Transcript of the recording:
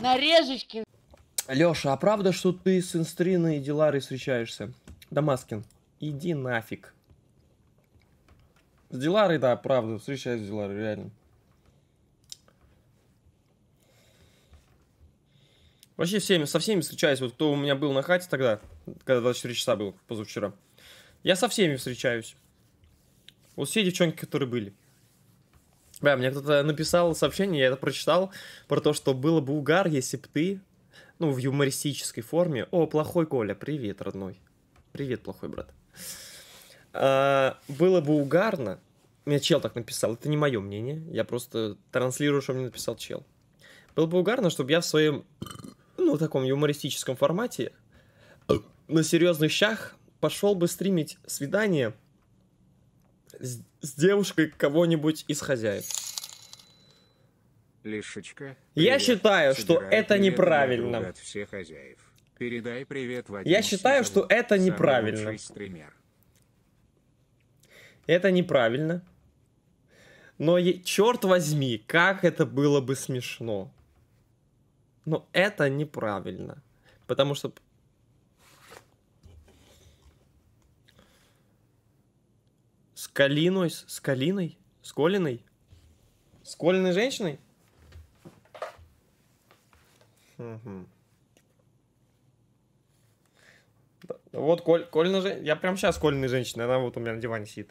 Нарежечки. Лёша, а правда, что ты с Инстриной и Диларой встречаешься? Дамаскин, иди нафиг. С Диларой, да, правда, встречаюсь с Диларой, реально. Вообще всеми, со всеми встречаюсь. Вот кто у меня был на хате тогда, когда 24 часа был позавчера. Я со всеми встречаюсь. Вот все девчонки, которые были. Бля, мне кто-то написал сообщение, я это прочитал, про то, что было бы угар, если бы ты, ну, в юмористической форме, о, плохой Коля, привет, родной. Привет, плохой брат. А, было бы угарно, меня чел так написал, это не мое мнение, я просто транслирую, что мне написал чел. Было бы угарно, чтобы я в своем, ну, таком юмористическом формате на серьезных щах пошел бы стримить свидание с, с девушкой кого-нибудь из хозяев. Лишечка. Я считаю, Собирай что это неправильно. От всех хозяев. Передай привет Вадим Я считаю, что это неправильно. Это неправильно. Но черт возьми, как это было бы смешно. Но это неправильно. Потому что С Калиной, с Калиной? С Колиной? С Колиной женщиной? Угу. Вот Коль, Колина, я прям сейчас Колиной женщина, она вот у меня на диване сидит.